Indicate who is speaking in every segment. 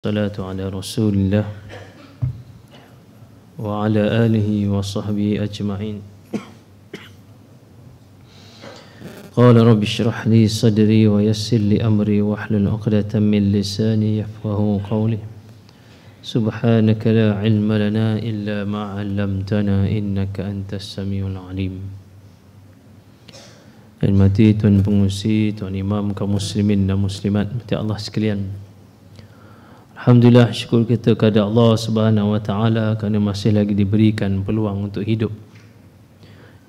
Speaker 1: الصلاة على رسول الله وعلى آله وصحبه أجمعين قال رب اشرح لي صدري ويسر لي أمري واحلل عقدة من لساني يفقه قولي سبحانك لا علم لنا إلا ما علمتنا إنك أنت السميع العليم Dan mati Tuan Pengusi, Tuan Imam, kaum muslimin dan muslimat Allah sekalian Alhamdulillah syukur kita kepada Allah Subhanahu Wa Taala kerana masih lagi diberikan peluang untuk hidup.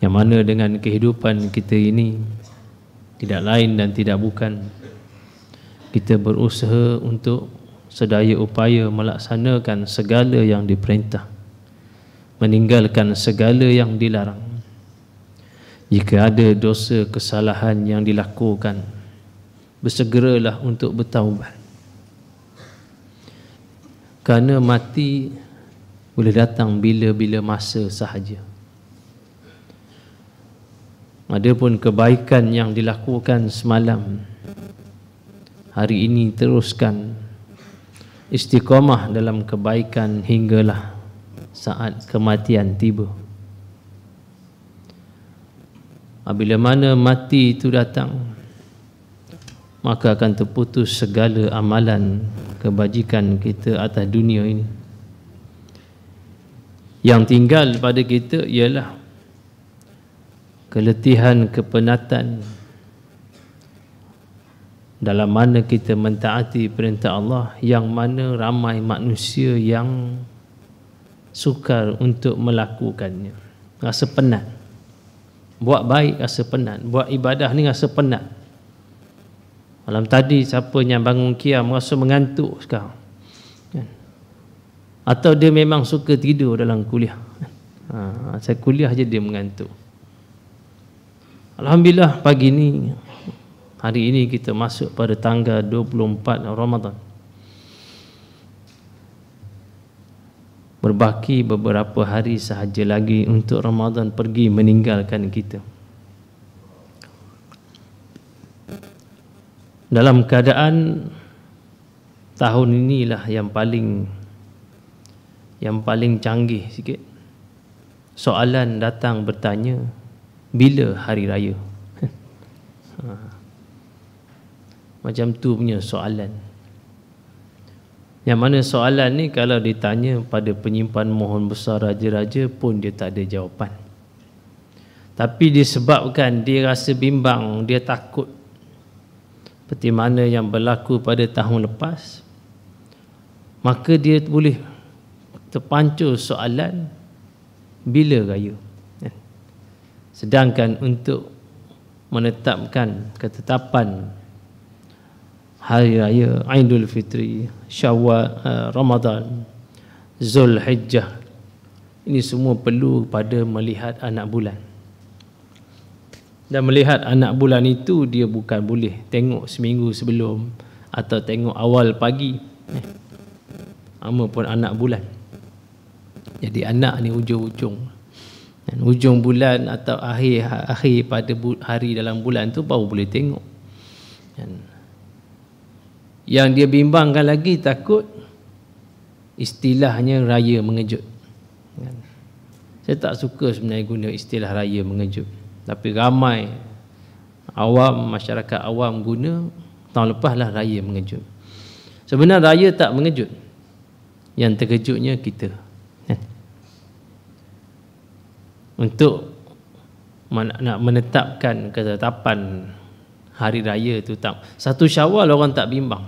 Speaker 1: Yang mana dengan kehidupan kita ini tidak lain dan tidak bukan kita berusaha untuk sedaya upaya melaksanakan segala yang diperintah meninggalkan segala yang dilarang jika ada dosa kesalahan yang dilakukan bersegeralah untuk bertaubat kerana mati boleh datang bila-bila masa sahaja. Adapun kebaikan yang dilakukan semalam hari ini teruskan istiqamah dalam kebaikan hinggalah saat kematian tiba. Bila mana mati itu datang, maka akan terputus segala amalan kebajikan kita atas dunia ini yang tinggal pada kita ialah keletihan kepenatan dalam mana kita mentaati perintah Allah yang mana ramai manusia yang sukar untuk melakukannya rasa penat buat baik rasa penat buat ibadah ni rasa penat Malam tadi siapa yang bangun kiam rasa mengantuk sekarang. Kan? Atau dia memang suka tidur dalam kuliah. Ha, saya kuliah je dia mengantuk. Alhamdulillah pagi ni hari ini kita masuk pada tangga 24 Ramadhan. Berbaki beberapa hari sahaja lagi untuk Ramadhan pergi meninggalkan kita. dalam keadaan tahun inilah yang paling yang paling canggih sikit soalan datang bertanya bila hari raya ha. macam tu punya soalan yang mana soalan ni kalau ditanya pada penyimpan mohon besar raja-raja pun dia tak ada jawapan tapi disebabkan dia rasa bimbang dia takut seperti mana yang berlaku pada tahun lepas maka dia boleh terpancur soalan bila raya kan? sedangkan untuk menetapkan ketetapan hari raya Aidul Fitri, Syawal, eh, Ramadan, Zulhijjah ini semua perlu pada melihat anak bulan dan melihat anak bulan itu dia bukan boleh tengok seminggu sebelum atau tengok awal pagi eh, anak bulan jadi anak ni ujung-ujung dan ujung bulan atau akhir akhir pada hari dalam bulan tu baru boleh tengok dan yang dia bimbangkan lagi takut istilahnya raya mengejut kan? saya tak suka sebenarnya guna istilah raya mengejut tapi ramai awam masyarakat awam guna tahun lepas lah raya mengejut sebenarnya raya tak mengejut yang terkejutnya kita untuk nak menetapkan ketetapan hari raya tu tak satu syawal orang tak bimbang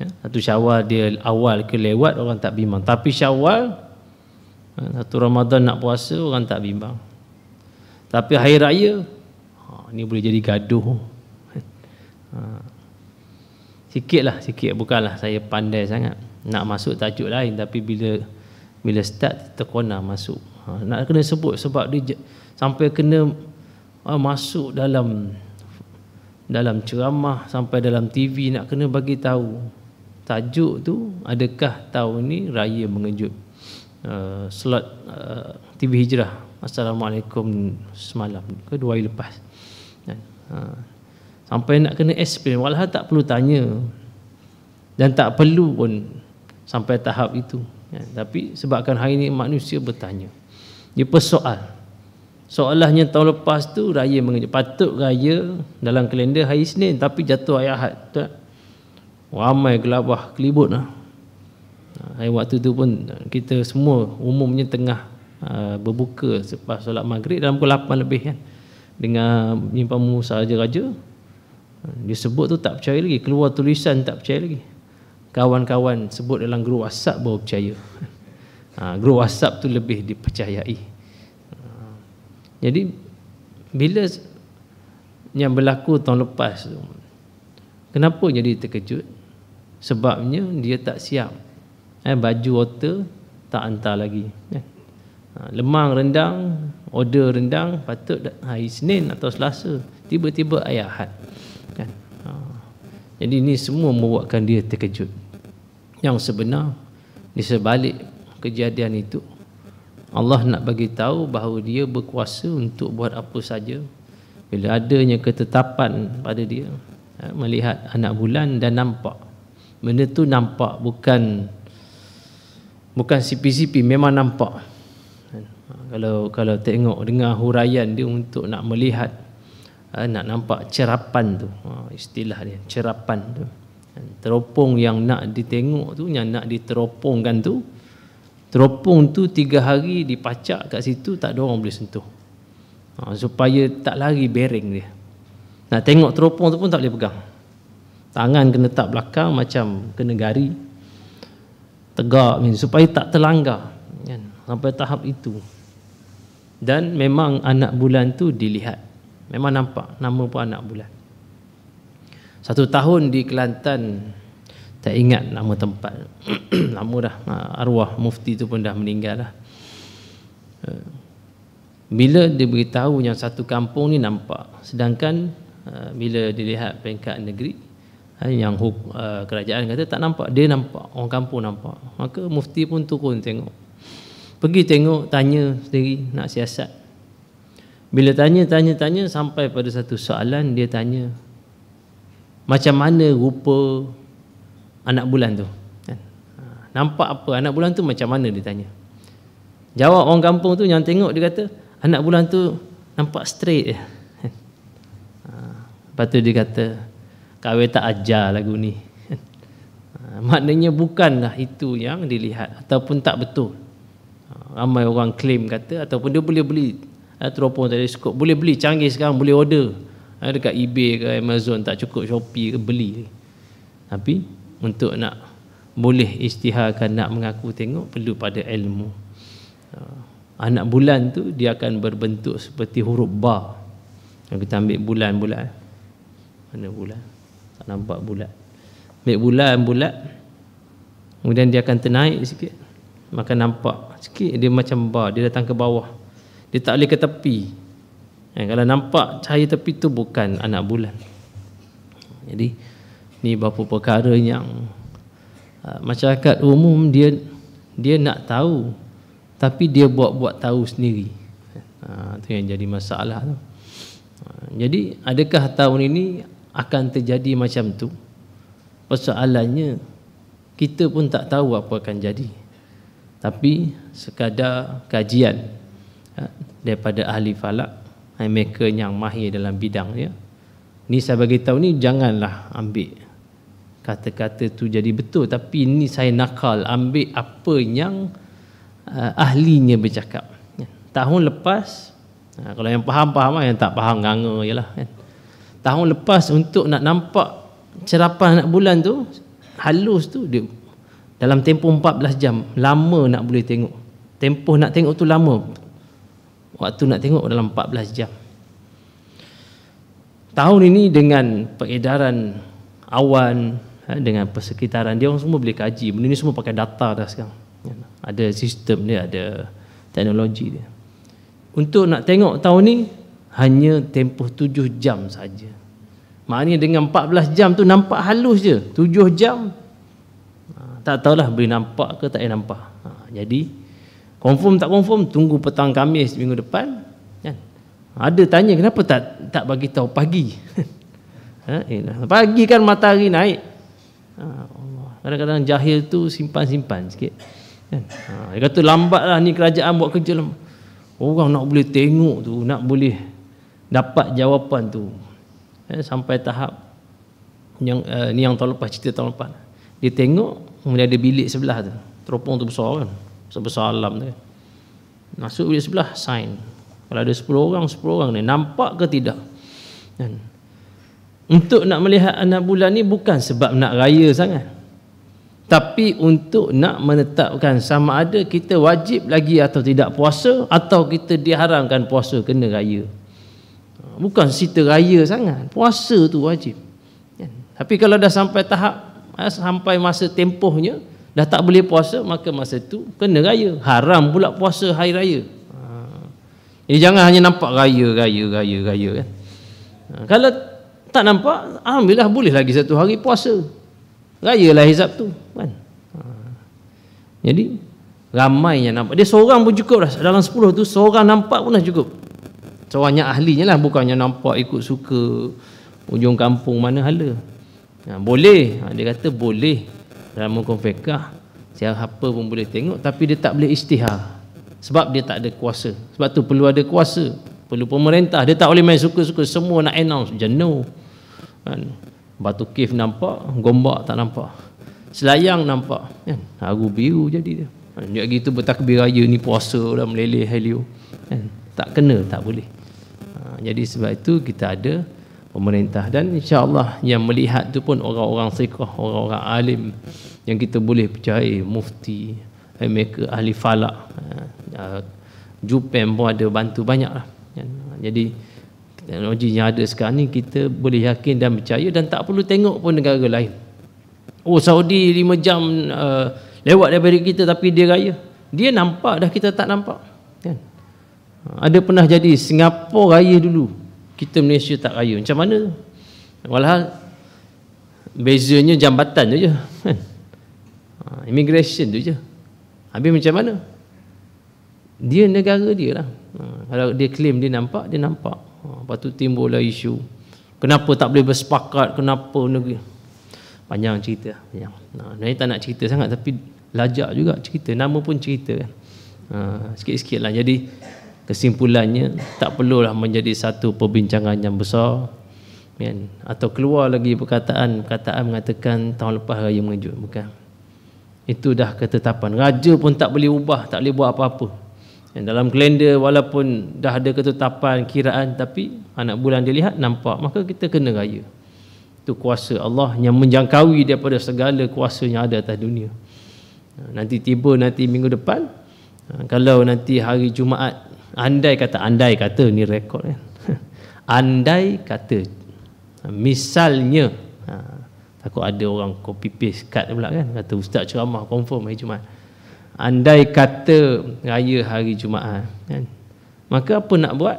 Speaker 1: ya, satu syawal dia awal ke lewat orang tak bimbang tapi syawal satu Ramadan nak puasa orang tak bimbang tapi hari raya ha, Ini boleh jadi gaduh ha. Sikit lah sikit Bukanlah saya pandai sangat Nak masuk tajuk lain Tapi bila bila start terkona masuk ha, Nak kena sebut sebab dia Sampai kena ha, Masuk dalam Dalam ceramah sampai dalam TV Nak kena bagi tahu Tajuk tu adakah tahun ni Raya mengejut uh, Slot uh, TV Hijrah Assalamualaikum semalam ke dua hari lepas ya. ha. sampai nak kena explain walaupun tak perlu tanya dan tak perlu pun sampai tahap itu kan? tapi sebabkan hari ini manusia bertanya dia persoal soalannya tahun lepas tu raya mengajar patut raya dalam kalender hari Senin tapi jatuh hari Ahad tak? ramai gelabah kelibut lah. Ha. hari waktu tu pun kita semua umumnya tengah Ah, berbuka selepas solat maghrib dalam pukul 8 lebih kan dengan menyimpan Musa raja-raja ah, dia sebut tu tak percaya lagi keluar tulisan tak percaya lagi kawan-kawan sebut dalam grup whatsapp baru percaya ha, grup whatsapp tu lebih dipercayai jadi bila yang berlaku tahun lepas kenapa jadi terkejut sebabnya dia tak siap eh, baju otor tak hantar lagi eh, Ha, lemang rendang, order rendang patut hari Senin atau Selasa, tiba-tiba ayah had. Kan? Ha, jadi ini semua membuatkan dia terkejut. Yang sebenar di sebalik kejadian itu Allah nak bagi tahu bahawa dia berkuasa untuk buat apa saja bila adanya ketetapan pada dia ha, melihat anak bulan dan nampak benda tu nampak bukan bukan sipi-sipi memang nampak Ha, kalau kalau tengok dengar huraian dia untuk nak melihat ha, nak nampak cerapan tu ha, istilah dia cerapan tu teropong yang nak ditengok tu yang nak diteropongkan tu teropong tu tiga hari dipacak kat situ tak ada orang boleh sentuh supaya tak lari bering dia nak tengok teropong tu pun tak boleh pegang tangan kena tak belakang macam kena gari tegak supaya tak terlanggar kan? sampai tahap itu dan memang anak bulan tu dilihat memang nampak nama pun anak bulan satu tahun di Kelantan tak ingat nama tempat lama dah ha, arwah mufti tu pun dah meninggal dah ha. bila dia beritahu yang satu kampung ni nampak sedangkan ha, bila dilihat peringkat negeri yang kerajaan kata tak nampak dia nampak orang kampung nampak maka mufti pun turun tengok Pergi tengok, tanya sendiri nak siasat. Bila tanya, tanya, tanya sampai pada satu soalan dia tanya macam mana rupa anak bulan tu. Kan? Ha, nampak apa anak bulan tu macam mana dia tanya. Jawab orang kampung tu yang tengok dia kata anak bulan tu nampak straight je. Ha, lepas tu dia kata kawe tak ajar lagu ni. Ha, maknanya bukanlah itu yang dilihat ataupun tak betul ramai orang claim kata ataupun dia boleh beli eh, teropong skop boleh beli canggih sekarang boleh order eh, dekat ebay ke amazon tak cukup shopee ke beli tapi untuk nak boleh istiharkan nak mengaku tengok perlu pada ilmu eh, anak bulan tu dia akan berbentuk seperti huruf ba kita ambil bulan bulan eh. mana bulan tak nampak bulat ambil bulan bulat kemudian dia akan ternaik sikit maka nampak sikit dia macam bar dia datang ke bawah dia tak boleh ke tepi ya, kalau nampak cahaya tepi tu bukan anak bulan jadi ni beberapa perkara yang uh, masyarakat umum dia dia nak tahu tapi dia buat-buat tahu sendiri itu ah, uh, yang jadi masalah tu. Uh, jadi adakah tahun ini akan terjadi macam tu persoalannya kita pun tak tahu apa akan jadi tapi sekadar kajian ha, daripada ahli falak mereka yang mahir dalam bidang ya. Ni saya bagi ni janganlah ambil kata-kata tu jadi betul tapi ni saya nakal ambil apa yang uh, ahlinya bercakap. Ya. Tahun lepas ha, kalau yang faham faham lah, yang tak faham ganga jelah kan. Tahun lepas untuk nak nampak cerapan anak bulan tu halus tu dia dalam tempoh 14 jam lama nak boleh tengok tempoh nak tengok tu lama waktu nak tengok dalam 14 jam tahun ini dengan peredaran awan ha, dengan persekitaran dia orang semua boleh kaji benda ini semua pakai data dah sekarang ada sistem dia ada teknologi dia untuk nak tengok tahun ini hanya tempoh 7 jam saja. Maknanya dengan 14 jam tu nampak halus je. 7 jam tak tahulah boleh nampak ke tak boleh nampak ha, jadi confirm tak confirm tunggu petang Khamis minggu depan kan ada tanya kenapa tak tak bagi tahu pagi ha, eh, pagi kan matahari naik ha, Allah. kadang-kadang jahil tu simpan-simpan sikit kan ha, dia kata lambatlah ni kerajaan buat kerja lama. orang nak boleh tengok tu nak boleh dapat jawapan tu eh, sampai tahap yang uh, ni yang tahun lepas cerita tahun lepas dia tengok Kemudian ada bilik sebelah tu. Teropong tu besar kan. Besar, besar alam tu. Masuk bilik sebelah, sign. Kalau ada 10 orang, 10 orang ni. Nampak ke tidak? Kan? Untuk nak melihat anak bulan ni bukan sebab nak raya sangat. Tapi untuk nak menetapkan sama ada kita wajib lagi atau tidak puasa atau kita diharamkan puasa kena raya. Bukan cerita raya sangat. Puasa tu wajib. Kan? Tapi kalau dah sampai tahap Ha, sampai masa tempohnya dah tak boleh puasa maka masa itu kena raya haram pula puasa hari raya ha. jadi jangan hanya nampak raya raya raya raya kan ha, kalau tak nampak alhamdulillah boleh lagi satu hari puasa rayalah hisab tu kan jadi ramai yang nampak dia seorang pun cukup dah dalam 10 tu seorang nampak pun dah cukup seorangnya ahlinya lah bukannya nampak ikut suka ujung kampung mana hala ha, boleh ha, dia kata boleh dalam hukum fiqah siapa pun boleh tengok tapi dia tak boleh istihar sebab dia tak ada kuasa sebab tu perlu ada kuasa perlu pemerintah dia tak boleh main suka-suka semua nak announce jenuh kan batu kif nampak gombak tak nampak selayang nampak kan haru biru jadi dia kan dia gitu bertakbir raya ni puasa dah meleleh helio kan tak kena tak boleh ha, jadi sebab itu kita ada pemerintah dan insyaallah yang melihat tu pun orang-orang sikah orang-orang alim yang kita boleh percaya mufti mereka ahli falak ha, ha, jupen pun ada bantu banyaklah. Kan? jadi teknologi yang ada sekarang ni kita boleh yakin dan percaya dan tak perlu tengok pun negara lain oh Saudi 5 jam uh, lewat daripada kita tapi dia raya dia nampak dah kita tak nampak kan? ha, ada pernah jadi Singapura raya dulu kita Malaysia tak kaya macam mana walhal bezanya jambatan tu je kan? Ha, immigration tu je habis macam mana dia negara dia lah ha, kalau dia claim dia nampak dia nampak ha, lepas tu timbul lah isu kenapa tak boleh bersepakat kenapa negeri panjang cerita lah, panjang. Nah, tak nak cerita sangat tapi lajak juga cerita nama pun cerita kan sikit-sikit lah jadi kesimpulannya tak perlulah menjadi satu perbincangan yang besar kan atau keluar lagi perkataan perkataan mengatakan tahun lepas raya mengejut bukan itu dah ketetapan raja pun tak boleh ubah tak boleh buat apa-apa yang dalam kalender walaupun dah ada ketetapan kiraan tapi anak bulan dia lihat nampak maka kita kena raya itu kuasa Allah yang menjangkaui daripada segala kuasa yang ada atas dunia nanti tiba nanti minggu depan ha, kalau nanti hari Jumaat Andai kata, andai kata ni rekod kan. Andai kata misalnya ha, takut ada orang copy paste kat pula kan kata ustaz ceramah confirm hari Jumaat. Andai kata raya hari Jumaat kan. Maka apa nak buat?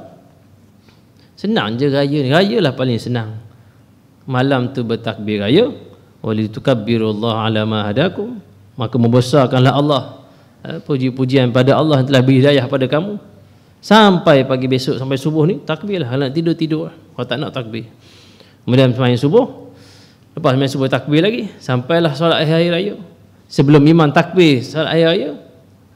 Speaker 1: Senang je raya ni. Rayalah paling senang. Malam tu bertakbir raya. Wali tukabbirullah ala ma hadakum. Maka membesarkanlah Allah. Eh, puji-pujian pada Allah yang telah beri hidayah pada kamu. Sampai pagi besok sampai subuh ni takbirlah halang tidur-tidur lah. Kalau tak nak takbir. Kemudian sampai subuh. Lepas sampai subuh takbir lagi, sampailah solat hari raya. Sebelum iman takbir solat hari raya,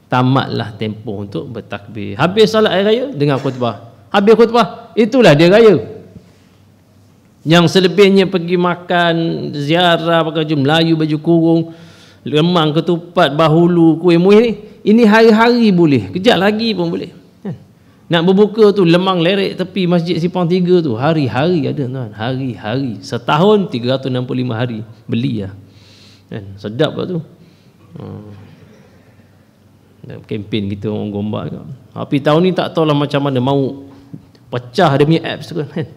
Speaker 1: tamatlah tempoh untuk bertakbir. Habis solat hari raya dengan khutbah. Habis khutbah, itulah dia raya. Yang selebihnya pergi makan, ziarah, pakai baju Melayu, baju kurung, lemang, ketupat, bahulu, kuih muih ni. Ini hari-hari boleh. Kejap lagi pun boleh. Nak berbuka tu lemang lerek tepi masjid Sipang 3 tu. Hari-hari ada tuan. Hari-hari. Setahun 365 hari. Beli lah. Kan? Sedap lah tu. Hmm. Kempen kita orang gombak. Tapi tahun ni tak tahulah macam mana. Mau pecah demi apps tu kan. kan?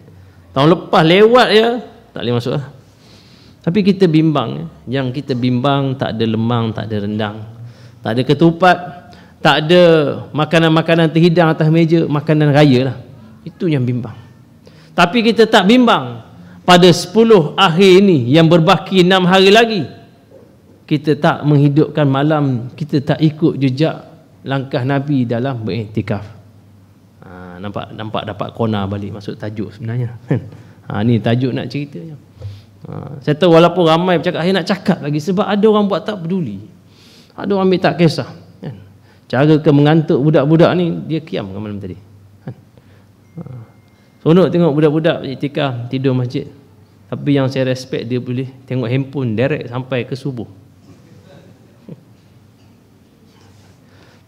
Speaker 1: Tahun lepas lewat ya. Tak boleh masuk lah. Tapi kita bimbang. Ya. Yang kita bimbang tak ada lemang, tak ada rendang. Tak ada Ketupat tak ada makanan-makanan terhidang atas meja makanan raya lah itu yang bimbang tapi kita tak bimbang pada 10 akhir ini yang berbaki 6 hari lagi kita tak menghidupkan malam kita tak ikut jejak langkah Nabi dalam beriktikaf ha, nampak nampak dapat kona balik masuk tajuk sebenarnya ha, ni tajuk nak ceritanya ha, saya tahu walaupun ramai bercakap saya nak cakap lagi sebab ada orang buat tak peduli ada orang ambil tak kisah Cara ke mengantuk budak-budak ni dia kiam ke malam tadi. Kan? Ha. Sonok tengok budak-budak ketika tidur masjid. Tapi yang saya respect dia boleh tengok handphone direct sampai ke subuh.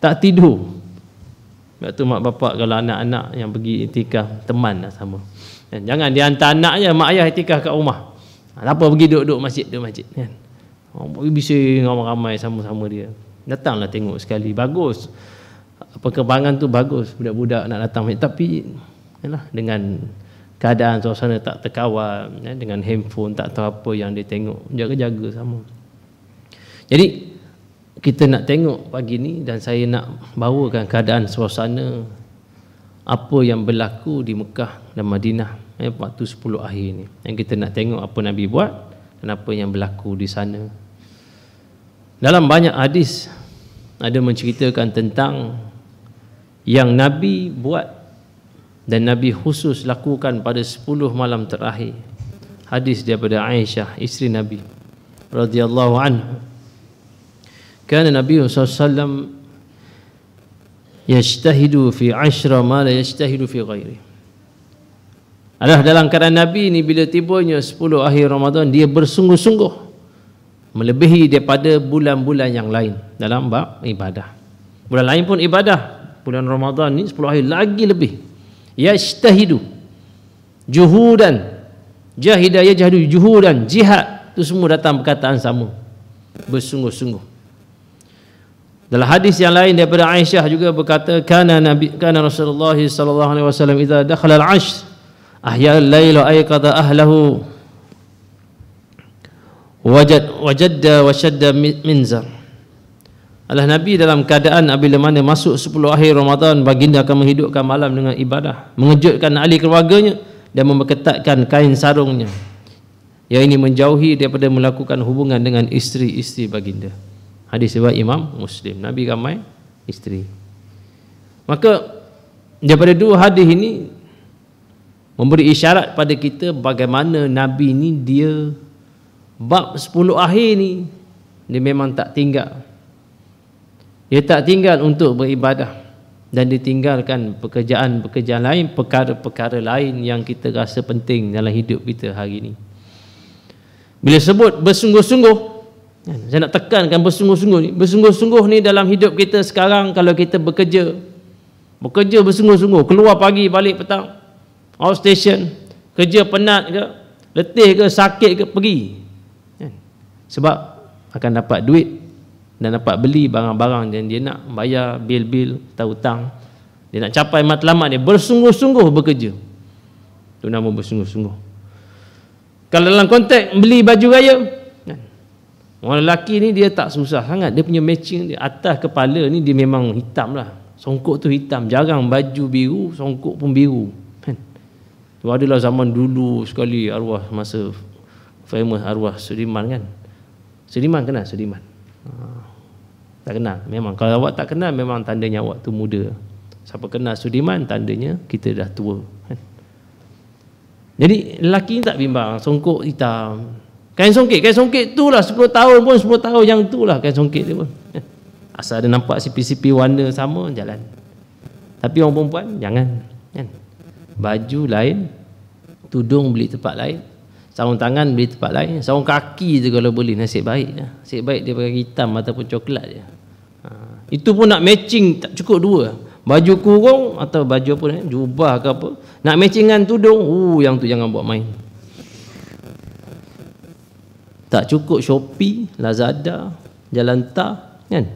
Speaker 1: Tak tidur. Sebab tu mak bapak kalau anak-anak yang pergi itikaf teman lah sama. Kan? Jangan dia hantar anak je mak ayah itikaf kat rumah. Tak ha, apa pergi duduk-duduk masjid duduk masjid kan? Oh, bising ramai-ramai sama-sama dia. Datanglah tengok sekali Bagus Perkembangan tu bagus Budak-budak nak datang Tapi yalah, Dengan Keadaan suasana tak terkawal ya, eh, Dengan handphone Tak tahu apa yang dia tengok Jaga-jaga sama Jadi Kita nak tengok pagi ni Dan saya nak Bawakan keadaan suasana Apa yang berlaku Di Mekah dan Madinah ya, Waktu 10 akhir ni Yang kita nak tengok Apa Nabi buat Dan apa yang berlaku di sana dalam banyak hadis ada menceritakan tentang yang Nabi buat dan Nabi khusus lakukan pada 10 malam terakhir. Hadis daripada Aisyah, isteri Nabi radhiyallahu anhu. Kana Nabi saw alaihi wasallam yajtahidu fi ashra ma la yajtahidu fi ghairi. Adalah dalam keadaan Nabi ini bila tibanya 10 akhir Ramadan dia bersungguh-sungguh melebihi daripada bulan-bulan yang lain dalam bab ibadah. Bulan lain pun ibadah. Bulan Ramadan ni 10 hari lagi lebih. Yashtahidu juhudan jahida ya jahidu juhudan jihad itu semua datang perkataan sama. Bersungguh-sungguh. Dalam hadis yang lain daripada Aisyah juga berkata kana nabi kana Rasulullah sallallahu alaihi wasallam idza dakhala al-ash ahya al-lail wa ayqadha ahlahu wajad wajadda washadda minza Allah Nabi dalam keadaan apabila mana masuk 10 akhir Ramadan baginda akan menghidupkan malam dengan ibadah mengejutkan ahli keluarganya dan memperketatkan kain sarungnya yang ini menjauhi daripada melakukan hubungan dengan isteri-isteri baginda hadis riwayat Imam Muslim Nabi ramai isteri maka daripada dua hadis ini memberi isyarat pada kita bagaimana Nabi ini dia bab 10 akhir ni dia memang tak tinggal dia tak tinggal untuk beribadah dan ditinggalkan pekerjaan-pekerjaan lain perkara-perkara lain yang kita rasa penting dalam hidup kita hari ini bila sebut bersungguh-sungguh kan, saya nak tekankan bersungguh-sungguh bersungguh-sungguh ni dalam hidup kita sekarang kalau kita bekerja bekerja bersungguh-sungguh keluar pagi balik petang outstation kerja penat ke letih ke sakit ke pergi sebab akan dapat duit dan dapat beli barang-barang yang dia nak bayar bil-bil atau hutang dia nak capai matlamat dia bersungguh-sungguh bekerja itu nama bersungguh-sungguh kalau dalam konteks beli baju raya kan? orang lelaki ni dia tak susah sangat dia punya matching dia atas kepala ni dia memang hitam lah songkok tu hitam jarang baju biru songkok pun biru kan? tu adalah zaman dulu sekali arwah masa famous arwah Sudirman kan Sudiman kenal Sudiman ha. tak kenal memang kalau awak tak kenal memang tandanya awak tu muda siapa kenal Sudiman tandanya kita dah tua kan? jadi lelaki tak bimbang songkok hitam kain songkit kain songkit tu lah 10 tahun pun 10 tahun yang tu lah kain songkit dia pun eh, asal ada nampak CP-CP warna sama jalan tapi orang perempuan jangan kan? baju lain tudung beli tempat lain sarung tangan beli tempat lain sarung kaki tu kalau boleh nasib baik nasib baik dia pakai hitam ataupun coklat je ha. itu pun nak matching tak cukup dua baju kurung atau baju apa jubah ke apa nak matching dengan tudung uh, yang tu jangan buat main tak cukup Shopee Lazada Jalan Tar kan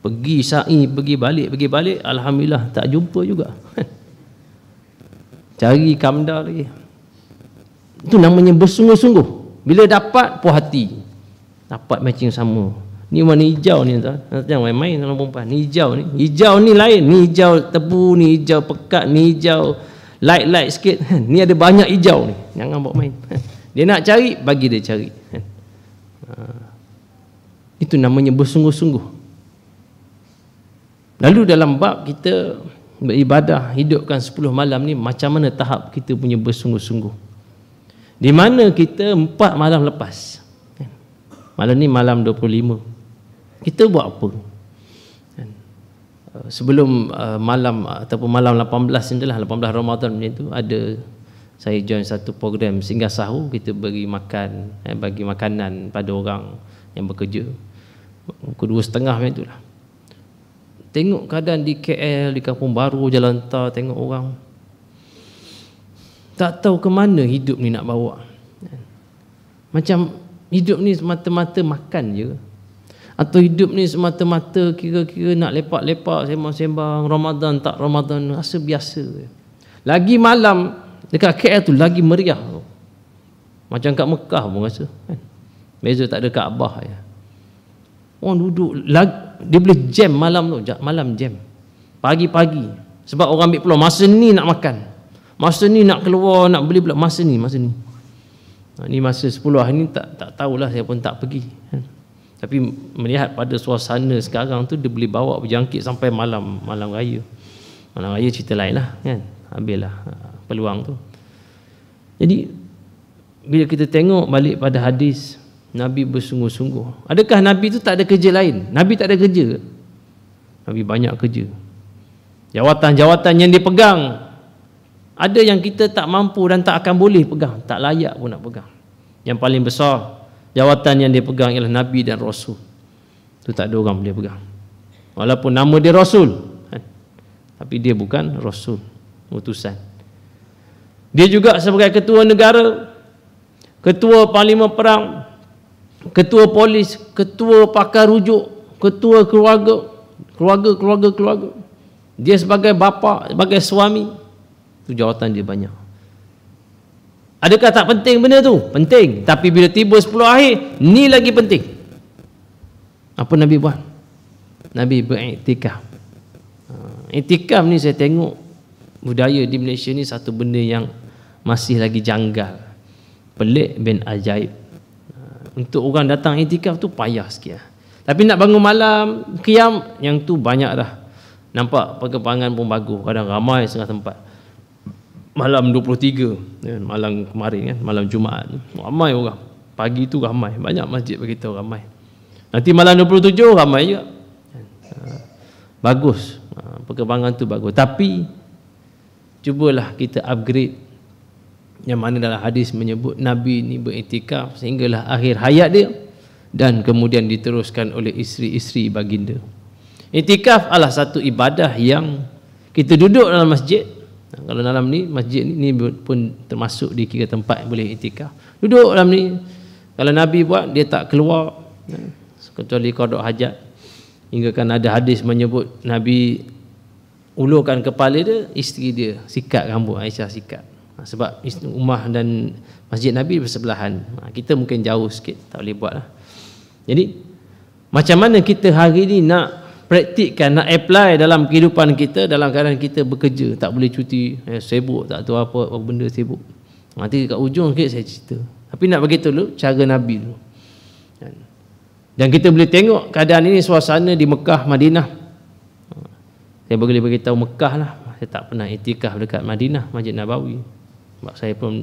Speaker 1: pergi sa'i pergi balik pergi balik Alhamdulillah tak jumpa juga cari kamda lagi itu namanya bersungguh-sungguh. Bila dapat puas hati. Dapat matching sama. Ni warna hijau ni tuan. Jangan main-main dengan perempuan. Ni hijau ni. Hijau ni lain. Ni hijau tebu, ni hijau pekat, ni hijau light-light sikit. Ni ada banyak hijau ni. Jangan buat main. Dia nak cari, bagi dia cari. Itu namanya bersungguh-sungguh. Lalu dalam bab kita beribadah, hidupkan 10 malam ni, macam mana tahap kita punya bersungguh-sungguh. Di mana kita empat malam lepas kan? Malam ni malam 25 Kita buat apa kan? uh, Sebelum uh, malam uh, Ataupun malam 18 ni lah 18 Ramadan macam tu Ada saya join satu program Singgah sahur kita bagi makan eh, Bagi makanan pada orang yang bekerja Pukul dua setengah macam tu lah Tengok keadaan di KL Di Kampung Baru Jalan Tar Tengok orang tak tahu ke mana hidup ni nak bawa macam hidup ni semata-mata makan je atau hidup ni semata-mata kira-kira nak lepak-lepak sembang-sembang Ramadan tak Ramadan rasa biasa lagi malam dekat KL tu lagi meriah tu. macam kat Mekah pun rasa kan beza tak ada Kaabah ya orang duduk lagi, dia boleh jam malam tu malam jam pagi-pagi sebab orang ambil peluang masa ni nak makan Masa ni nak keluar nak beli pula masa ni, masa ni. Ini ha, masa 10 hari ni tak tak tahulah saya pun tak pergi. Ha. Tapi melihat pada suasana sekarang tu dia boleh bawa berjangkit sampai malam malam raya. Malam raya cerita lain lah kan. lah peluang tu. Jadi bila kita tengok balik pada hadis Nabi bersungguh-sungguh. Adakah Nabi tu tak ada kerja lain? Nabi tak ada kerja. Nabi banyak kerja. Jawatan-jawatan yang dipegang ada yang kita tak mampu dan tak akan boleh pegang, tak layak pun nak pegang. Yang paling besar jawatan yang dia pegang ialah nabi dan rasul. Tu tak ada orang boleh pegang. Walaupun nama dia rasul. Kan? Tapi dia bukan rasul, utusan. Dia juga sebagai ketua negara, ketua parlimen perang, ketua polis, ketua pakar rujuk, ketua keluarga, keluarga keluarga keluarga. Dia sebagai bapa, sebagai suami, itu jawatan dia banyak. Adakah tak penting benda tu? Penting. Tapi bila tiba 10 akhir, ni lagi penting. Apa Nabi buat? Nabi beriktikaf. Ah, iktikaf ni saya tengok budaya di Malaysia ni satu benda yang masih lagi janggal. Pelik bin ajaib. Ah, untuk orang datang iktikaf tu payah sikit. Tapi nak bangun malam, kiam yang tu banyak dah. Nampak perkembangan pun bagus. Kadang ramai setengah tempat malam 23 ya, malam kemarin kan malam Jumaat oh, ramai orang pagi tu ramai banyak masjid bagi tahu ramai nanti malam 27 ramai juga ha, bagus ha, perkembangan tu bagus tapi cubalah kita upgrade yang mana dalam hadis menyebut Nabi ni beritikaf sehinggalah akhir hayat dia dan kemudian diteruskan oleh isteri-isteri baginda. Itikaf adalah satu ibadah yang kita duduk dalam masjid kalau dalam ni masjid ni, ni pun termasuk di kira tempat boleh itikaf duduk dalam ni kalau nabi buat dia tak keluar kecuali qada hajat hingga kan ada hadis menyebut nabi ulurkan kepala dia isteri dia sikat rambut Aisyah sikat ha, sebab rumah dan masjid nabi bersebelahan ha, kita mungkin jauh sikit tak boleh buatlah jadi macam mana kita hari ni nak praktikkan nak apply dalam kehidupan kita dalam keadaan kita bekerja tak boleh cuti eh, sibuk tak tahu apa apa benda sibuk ha, nanti kat ujung sikit saya cerita tapi nak bagi tahu dulu cara nabi dulu kan? dan kita boleh tengok keadaan ini suasana di Mekah Madinah ha, saya boleh bagi tahu Mekah lah saya tak pernah itikaf dekat Madinah Masjid Nabawi sebab saya pun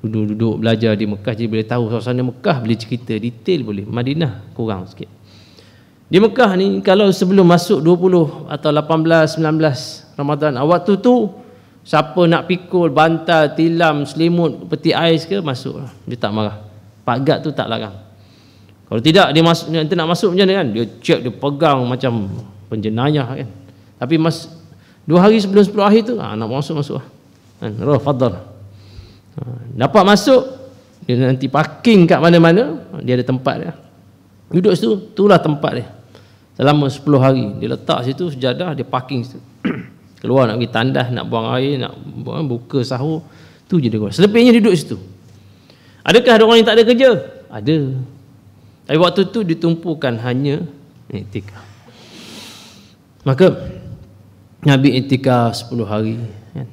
Speaker 1: duduk-duduk belajar di Mekah jadi boleh tahu suasana Mekah boleh cerita detail boleh Madinah kurang sikit di Mekah ni kalau sebelum masuk 20 atau 18 19 Ramadhan, awak tu tu siapa nak pikul bantal tilam selimut peti ais ke masuk lah. dia tak marah. Pak gad tu tak larang. Kalau tidak dia masuk nanti nak masuk macam mana kan? Dia cek dia pegang macam penjenayah kan. Tapi mas dua hari sebelum 10 akhir tu ha, nak masuk masuk lah. Kan? Roh fadal. Ha, dapat masuk dia nanti parking kat mana-mana dia ada tempat dia. Duduk situ, itulah tempat dia selama 10 hari dia letak situ sejadah dia parking situ keluar nak pergi tandas nak buang air nak buka sahur tu je dia keluar selebihnya duduk situ adakah ada orang yang tak ada kerja ada tapi waktu tu ditumpukan hanya etika maka Nabi etika 10 hari kan?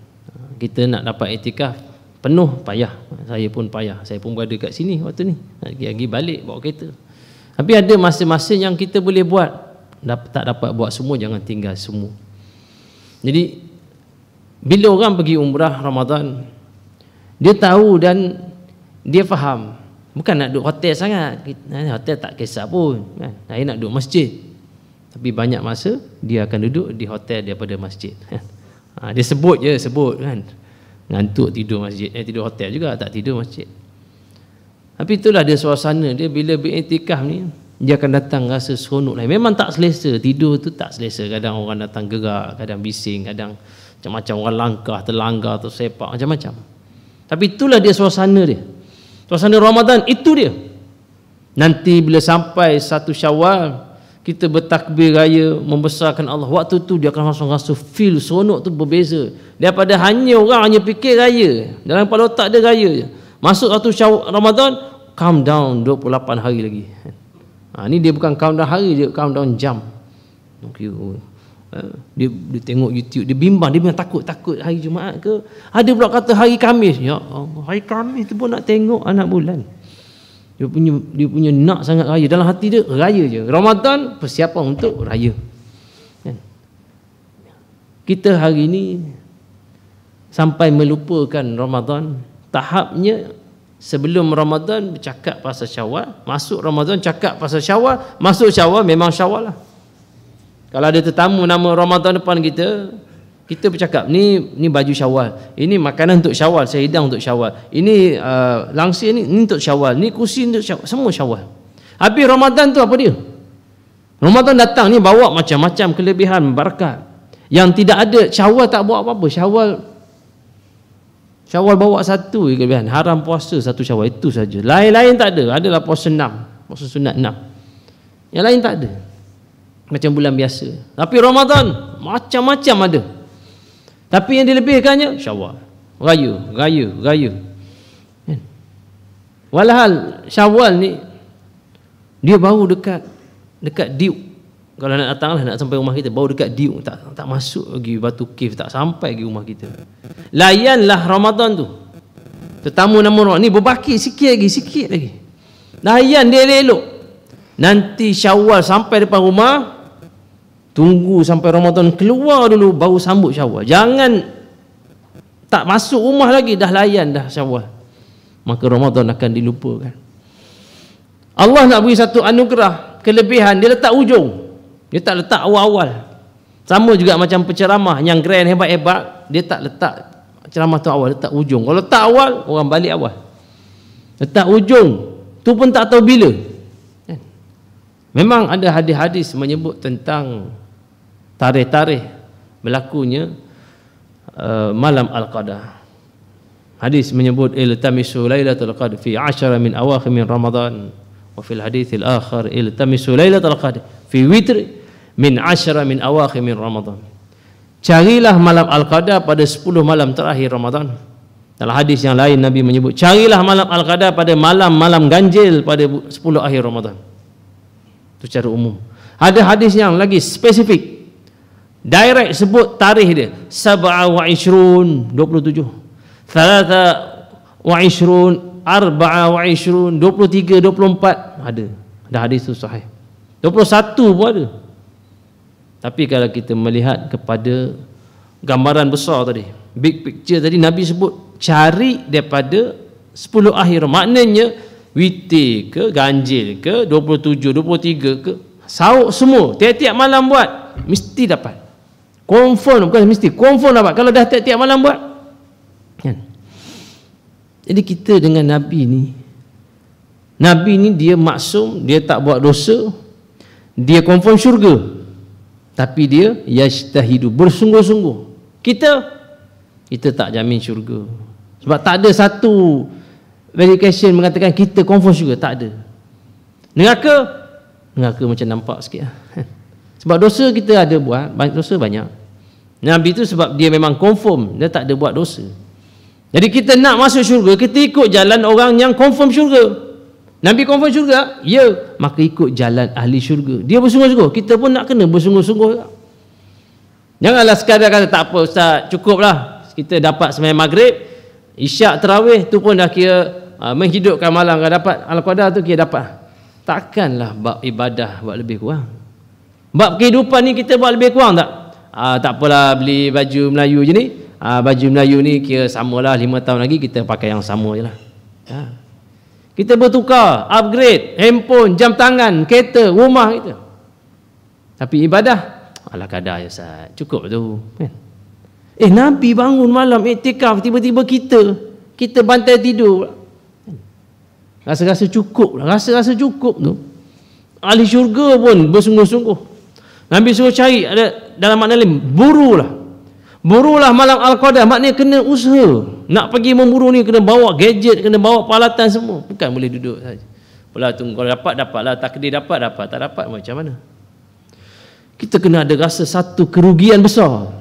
Speaker 1: kita nak dapat etika penuh payah saya pun payah saya pun berada kat sini waktu ni lagi lagi balik bawa kereta tapi ada masa-masa yang kita boleh buat tak dapat buat semua jangan tinggal semua jadi bila orang pergi umrah Ramadan dia tahu dan dia faham bukan nak duduk hotel sangat eh, hotel tak kisah pun kan saya nak duduk masjid tapi banyak masa dia akan duduk di hotel daripada masjid kan? ha, dia sebut je sebut kan ngantuk tidur masjid eh, tidur hotel juga tak tidur masjid tapi itulah dia suasana dia bila beriktikaf ni dia akan datang rasa seronok lain. Memang tak selesa, tidur tu tak selesa. Kadang orang datang gerak, kadang bising, kadang macam-macam orang langkah, terlanggar, tersepak, macam-macam. Tapi itulah dia suasana dia. Suasana Ramadan, itu dia. Nanti bila sampai satu syawal, kita bertakbir raya, membesarkan Allah. Waktu tu dia akan langsung rasa feel seronok tu berbeza. Daripada hanya orang hanya fikir raya. Dalam kepala otak dia raya je. Masuk satu syawal Ramadan, calm down 28 hari lagi. Ha, ni dia bukan countdown hari, dia countdown jam. Okay. Ha, dia, dia tengok YouTube, dia bimbang, dia bimbang takut, takut hari Jumaat ke. Ada pula kata hari Kamis. Ya Allah, hari Kamis tu pun nak tengok anak bulan. Dia punya dia punya nak sangat raya. Dalam hati dia, raya je. Ramadan, persiapan untuk raya. Kan? Kita hari ini sampai melupakan Ramadan, tahapnya sebelum Ramadan bercakap pasal syawal masuk Ramadan cakap pasal syawal masuk syawal memang syawal lah kalau ada tetamu nama Ramadan depan kita kita bercakap ni ni baju syawal ini makanan untuk syawal saya hidang untuk syawal ini uh, langsir ni, ni untuk syawal ni kursi untuk syawal semua syawal habis Ramadan tu apa dia Ramadan datang ni bawa macam-macam kelebihan berkat yang tidak ada syawal tak buat apa-apa syawal Syawal bawa satu kelebihan. Haram puasa satu syawal itu saja. Lain-lain tak ada. Adalah puasa enam. Puasa sunat enam. Yang lain tak ada. Macam bulan biasa. Tapi Ramadan macam-macam ada. Tapi yang dilebihkannya syawal. Raya, raya, raya. Kan? Walhal syawal ni dia baru dekat dekat diuk. Kalau nak datanglah nak sampai rumah kita baru dekat diuk tak tak masuk lagi batu kif tak sampai lagi rumah kita layanlah Ramadan tu tetamu nama roh ni berbaki sikit lagi sikit lagi layan dia elok nanti syawal sampai depan rumah tunggu sampai Ramadan keluar dulu baru sambut syawal jangan tak masuk rumah lagi dah layan dah syawal maka Ramadan akan dilupakan Allah nak beri satu anugerah kelebihan dia letak ujung dia tak letak awal-awal sama juga macam penceramah yang grand hebat-hebat dia tak letak ceramah tu awal letak ujung kalau letak awal orang balik awal letak ujung tu pun tak tahu bila kan? memang ada hadis-hadis menyebut tentang tarikh-tarikh berlakunya uh, malam al-qadah hadis menyebut il tamisu lailatul qadr fi asyara min awakhir min ramadan wa fil hadithil akhir il tamisu lailatul qadr fi witr min asyara min awakhir min ramadan carilah malam Al-Qadar pada 10 malam terakhir Ramadan. Dalam hadis yang lain Nabi menyebut, carilah malam Al-Qadar pada malam-malam ganjil pada 10 akhir Ramadan. Itu secara umum. Ada hadis yang lagi spesifik. Direct sebut tarikh dia. Sab'a wa ishrun 27. Thalata wa ishrun. Arba'a wa ishrun. 23, 24. Ada. Ada hadis itu sahih. 21 pun ada. Tapi kalau kita melihat kepada gambaran besar tadi, big picture tadi Nabi sebut cari daripada 10 akhir maknanya witi ke ganjil ke 27 23 ke sauk semua tiap-tiap malam buat mesti dapat confirm bukan mesti confirm dapat kalau dah tiap-tiap malam buat kan jadi kita dengan nabi ni nabi ni dia maksum dia tak buat dosa dia confirm syurga tapi dia yashtahidu bersungguh-sungguh kita kita tak jamin syurga sebab tak ada satu verification mengatakan kita confirm syurga tak ada neraka neraka macam nampak sikit lah. sebab dosa kita ada buat banyak dosa banyak Nabi itu sebab dia memang confirm dia tak ada buat dosa jadi kita nak masuk syurga kita ikut jalan orang yang confirm syurga Nabi confirm syurga? Ya, maka ikut jalan ahli syurga. Dia bersungguh-sungguh, kita pun nak kena bersungguh-sungguh. Janganlah sekadar kata tak apa ustaz, cukuplah. Kita dapat sembahyang maghrib, isyak terawih, tu pun dah kira uh, menghidupkan malam kan dapat al-qada tu kira dapat. Takkanlah bab ibadah buat lebih kurang. Bab kehidupan ni kita buat lebih kurang tak? Uh, tak apalah beli baju Melayu je ni. Uh, baju Melayu ni kira samalah 5 tahun lagi kita pakai yang sama je lah. Ya. Uh. Kita bertukar, upgrade handphone, jam tangan, kereta, rumah kita. Tapi ibadah ala kadar ya Ustaz. Cukup tu, kan? Eh Nabi bangun malam iktikaf tiba-tiba kita kita bantai tidur. Rasa-rasa cukup lah, Rasa-rasa cukup tu. Ahli syurga pun bersungguh-sungguh. Nabi suruh cari ada dalam makna lain. Burulah. Burulah malam Al-Qadah. Maknanya kena usaha. Nak pergi memburu ni kena bawa gadget, kena bawa peralatan semua. Bukan boleh duduk saja. Pula tunggu kalau dapat dapatlah, takdir dapat dapat, tak dapat macam mana? Kita kena ada rasa satu kerugian besar.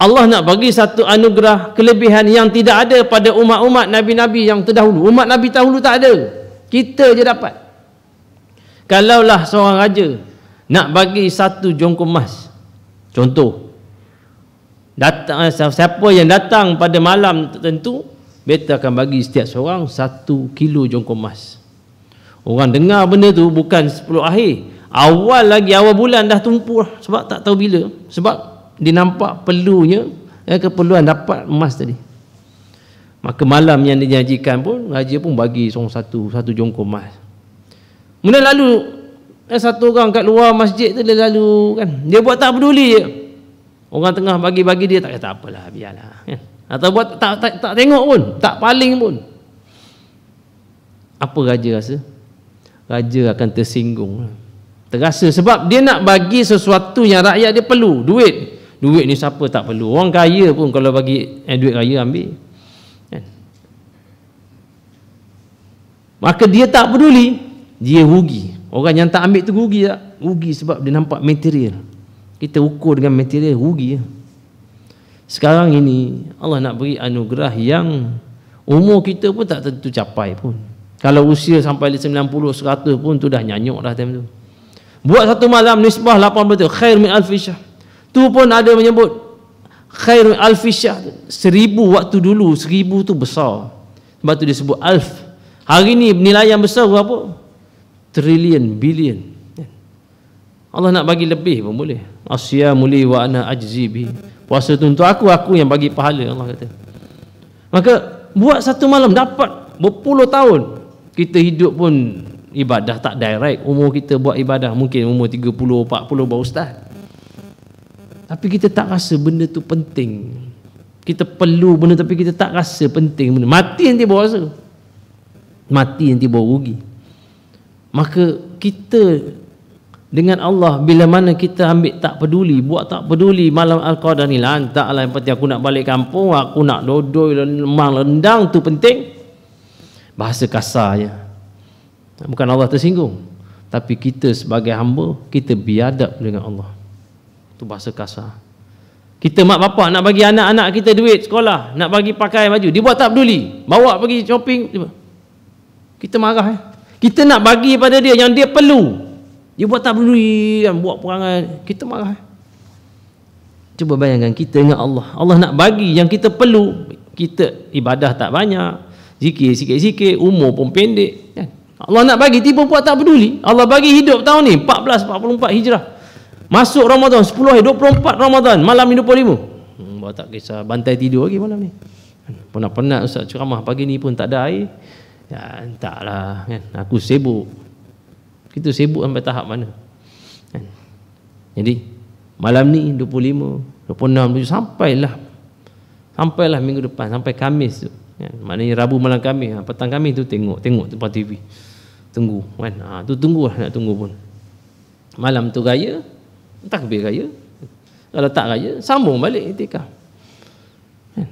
Speaker 1: Allah nak bagi satu anugerah kelebihan yang tidak ada pada umat-umat nabi-nabi yang terdahulu. Umat nabi terdahulu tak ada. Kita je dapat. Kalaulah seorang raja nak bagi satu jongkong emas. Contoh, datang eh, siapa yang datang pada malam tertentu beta akan bagi setiap seorang satu kilo jongkong emas orang dengar benda tu bukan 10 akhir awal lagi awal bulan dah tumpu lah. sebab tak tahu bila sebab dia nampak perlunya eh, keperluan dapat emas tadi maka malam yang dijanjikan pun raja pun bagi seorang satu satu jongkong emas kemudian lalu eh, satu orang kat luar masjid tu dia lalu kan dia buat tak peduli je Orang tengah bagi-bagi dia tak kata apalah biarlah. Kan? Atau buat tak, tak tak tengok pun, tak paling pun. Apa raja rasa? Raja akan tersinggung. Terasa sebab dia nak bagi sesuatu yang rakyat dia perlu, duit. Duit ni siapa tak perlu? Orang kaya pun kalau bagi eh, duit raya ambil. Kan? Maka dia tak peduli, dia rugi. Orang yang tak ambil tu rugi tak? Rugi sebab dia nampak material kita ukur dengan material rugi ya. sekarang ini Allah nak beri anugerah yang umur kita pun tak tentu capai pun kalau usia sampai 90 100 pun tu dah nyanyuk dah time tu buat satu malam nisbah 8 tu khair min alf syah tu pun ada menyebut khair min alf syah 1000 waktu dulu seribu tu besar sebab tu disebut alf hari ni nilai yang besar berapa Trillion billion. Allah nak bagi lebih pun boleh. Asyamuli wa ana ajzi bi. Puasa tu untuk aku, aku yang bagi pahala Allah kata. Maka buat satu malam dapat berpuluh tahun kita hidup pun ibadah tak direct. Umur kita buat ibadah mungkin umur 30 40 baru ustaz. Tapi kita tak rasa benda tu penting. Kita perlu benda tapi kita tak rasa penting benda. Mati nanti baru rasa. Mati nanti baru rugi. Maka kita dengan Allah bila mana kita ambil tak peduli buat tak peduli malam Al-Qadar ni lantak lah yang penting aku nak balik kampung aku nak dodoi lemang rendang tu penting bahasa kasarnya bukan Allah tersinggung tapi kita sebagai hamba kita biadab dengan Allah tu bahasa kasar kita mak bapak nak bagi anak-anak kita duit sekolah nak bagi pakai baju dia buat tak peduli bawa pergi shopping kita marah eh? kita nak bagi pada dia yang dia perlu dia buat tabluri dan buat perangai Kita marah Cuba bayangkan kita dengan Allah Allah nak bagi yang kita perlu Kita ibadah tak banyak Zikir sikit-sikit, umur pun pendek kan? Allah nak bagi, tiba buat tak peduli Allah bagi hidup tahun ni, 14-44 hijrah Masuk Ramadan, 10 hari, 24 Ramadan Malam ni 25 hmm, Bawa tak kisah, bantai tidur lagi malam ni kan? Penat-penat Ustaz ceramah pagi ni pun tak ada air Ya, entahlah kan? Aku sibuk kita sibuk sampai tahap mana kan? Jadi Malam ni 25, 26 Sampailah Sampailah minggu depan, sampai Kamis tu kan? Maknanya Rabu malam kami, ha, Petang kami tu tengok, tengok tempat TV Tunggu kan, ha, tu lah, nak tunggu pun Malam tu raya Takbir raya Kalau tak raya, sambung balik etika kan?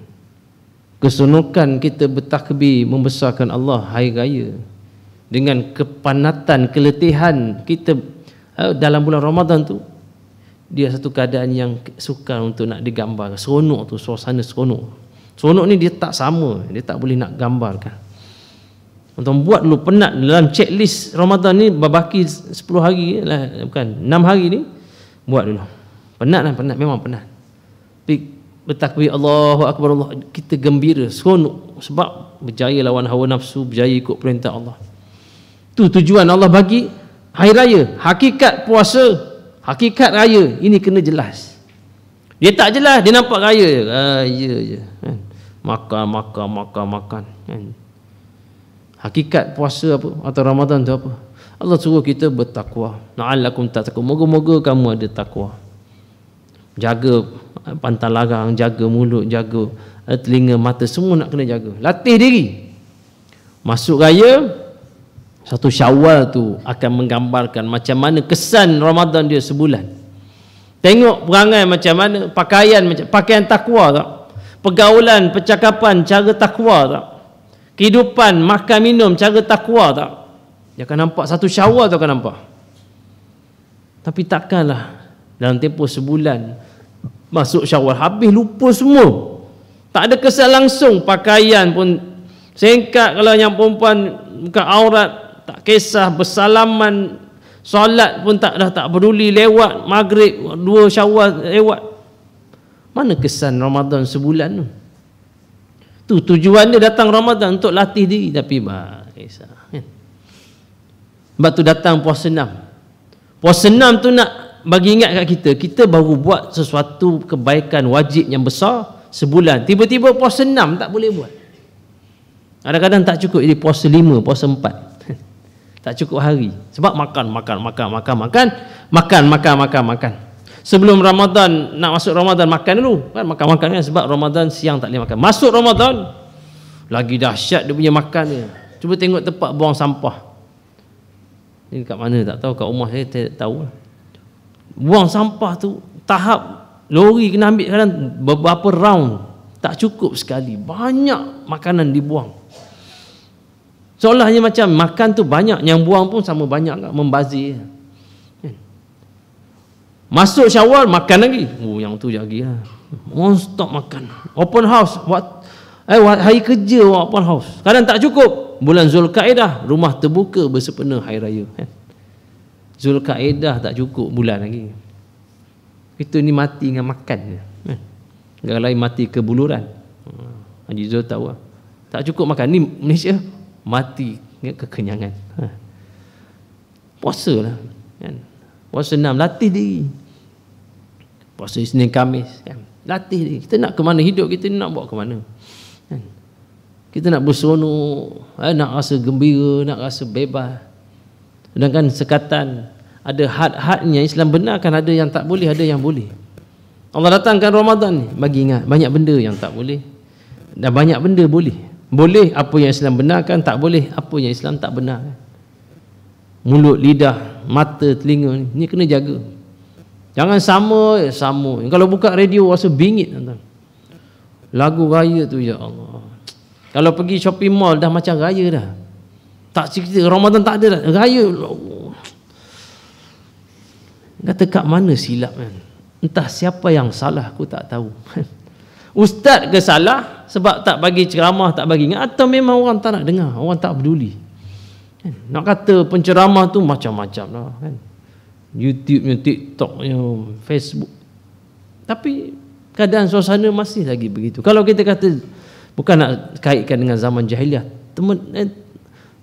Speaker 1: Kesunukan kita bertakbir Membesarkan Allah hari raya dengan kepanatan, keletihan kita eh, dalam bulan Ramadan tu dia satu keadaan yang sukar untuk nak digambar seronok tu suasana seronok seronok ni dia tak sama dia tak boleh nak gambarkan untuk buat dulu penat dalam checklist Ramadan ni berbaki 10 hari lah, bukan 6 hari ni buat dulu penat lah penat memang penat tapi bertakbir Allahu Akbar Allah kita gembira seronok sebab berjaya lawan hawa nafsu berjaya ikut perintah Allah Tu tujuan Allah bagi hari raya, hakikat puasa, hakikat raya ini kena jelas. Dia tak jelas, dia nampak raya je. Ha ah, ya je. Ya. Kan? Makan, makan, makan, makan. Kan. Hakikat puasa apa atau Ramadan tu apa? Allah suruh kita bertakwa. Na'allakum tattaqun. Moga-moga kamu ada takwa. Jaga pantal larang, jaga mulut, jaga eh, telinga, mata semua nak kena jaga. Latih diri. Masuk raya, satu syawal tu akan menggambarkan macam mana kesan Ramadan dia sebulan. Tengok perangai macam mana, pakaian macam pakaian takwa tak? Pergaulan, percakapan cara takwa tak? Kehidupan, makan minum cara takwa tak? Dia akan nampak satu syawal tu akan nampak. Tapi takkanlah dalam tempoh sebulan masuk syawal habis lupa semua. Tak ada kesan langsung pakaian pun sengkat kalau yang perempuan buka aurat tak kisah bersalaman solat pun tak dah tak peduli lewat maghrib dua syawal lewat mana kesan Ramadan sebulan tu tu tujuan dia datang Ramadan untuk latih diri tapi bah kisah kan sebab tu datang puasa enam puasa enam tu nak bagi ingat kat kita kita baru buat sesuatu kebaikan wajib yang besar sebulan tiba-tiba puasa enam tak boleh buat kadang-kadang tak cukup jadi puasa lima puasa empat tak cukup hari. Sebab makan, makan, makan, makan, makan. Makan, makan, makan, makan. Sebelum Ramadan, nak masuk Ramadan, makan dulu. Kan? Makan, makan kan? Sebab Ramadan siang tak boleh makan. Masuk Ramadan, lagi dahsyat dia punya makan dia. Cuba tengok tempat buang sampah. Ini kat mana tak tahu, kat rumah saya tak tahu. Lah. Buang sampah tu, tahap lori kena ambil kadang beberapa round. Tak cukup sekali. Banyak makanan dibuang. Seolahnya macam makan tu banyak yang buang pun sama banyak lah, membazir. Kan? Masuk Syawal makan lagi. Oh yang tu jadi lah. Monstop makan. Open house buat eh hari kerja buat open house. Kadang tak cukup. Bulan Zulkaidah rumah terbuka bersepena hari raya. Kan? Zulkaidah tak cukup bulan lagi. Kita ni mati dengan makan je. Kan? lain mati kebuluran. Ha, Haji Zul tahu lah. Tak cukup makan. Ni Malaysia mati ya, kekenyangan ha. puasa lah kan? puasa enam latih diri puasa Isnin Kamis kan? latih diri kita nak ke mana hidup kita nak buat ke mana kan? kita nak berseronok eh, nak rasa gembira nak rasa bebas sedangkan sekatan ada had-hadnya Islam benarkan ada yang tak boleh ada yang boleh Allah datangkan Ramadan ni bagi ingat banyak benda yang tak boleh dan banyak benda boleh boleh apa yang Islam benarkan tak boleh apa yang Islam tak benar mulut lidah mata telinga ni, ni kena jaga jangan sama eh, sama kalau buka radio rasa bingit lagu raya tu ya Allah kalau pergi shopping mall dah macam raya dah tak cerita Ramadan tak ada dah raya kata ya kat mana silap kan entah siapa yang salah aku tak tahu ustaz ke salah sebab tak bagi ceramah tak bagi atau memang orang tak nak dengar orang tak peduli kan? nak kata penceramah tu macam-macam lah kan YouTube-nya TikTok-nya Facebook tapi keadaan suasana masih lagi begitu kalau kita kata bukan nak kaitkan dengan zaman jahiliah teman eh,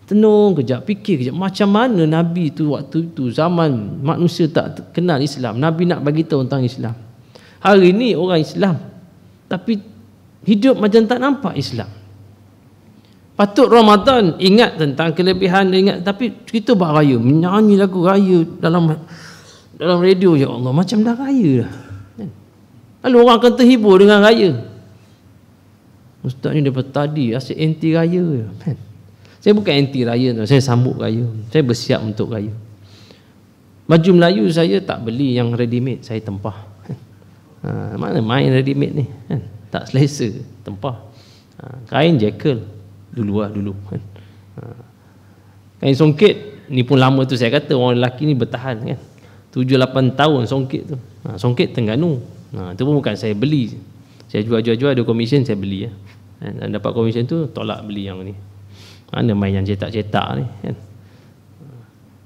Speaker 1: tenung kejap fikir kejap macam mana nabi tu waktu itu zaman manusia tak kenal Islam nabi nak bagi tahu tentang Islam hari ini orang Islam tapi Hidup macam tak nampak Islam. Patut Ramadan ingat tentang kelebihan ingat tapi kita buat raya, menyanyi lagu raya dalam dalam radio ya Allah macam dah raya dah. Kan? Lalu orang akan terhibur dengan raya. Ustaz ni daripada tadi asyik anti raya kan. Saya bukan anti raya tu, saya sambut raya. Saya bersiap untuk raya. Baju Melayu saya tak beli yang ready made, saya tempah. Kan? Ha, mana main ready made ni kan tak selesa tempah ha, kain jekyll dulu lah dulu kan ha, kain songket ni pun lama tu saya kata orang lelaki ni bertahan kan 7 8 tahun songket tu ha, songket Terengganu ha tu pun bukan saya beli saya jual jual jual ada komisen saya beli ya ha, dan dapat komisen tu tolak beli yang ni mana main yang cetak-cetak ni kan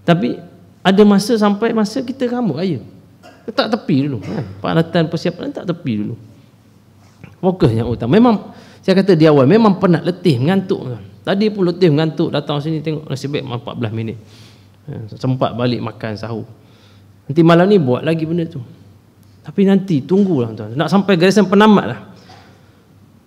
Speaker 1: tapi ada masa sampai masa kita rambut raya. tak tepi dulu kan. Peralatan persiapan tak tepi dulu. Fokus yang utama. Memang saya kata dia awal memang penat letih mengantuk tuan. Tadi pun letih mengantuk datang sini tengok nasi baik 14 minit. Ha, sempat balik makan sahur. Nanti malam ni buat lagi benda tu. Tapi nanti tunggulah tuan. Nak sampai garisan penamat lah.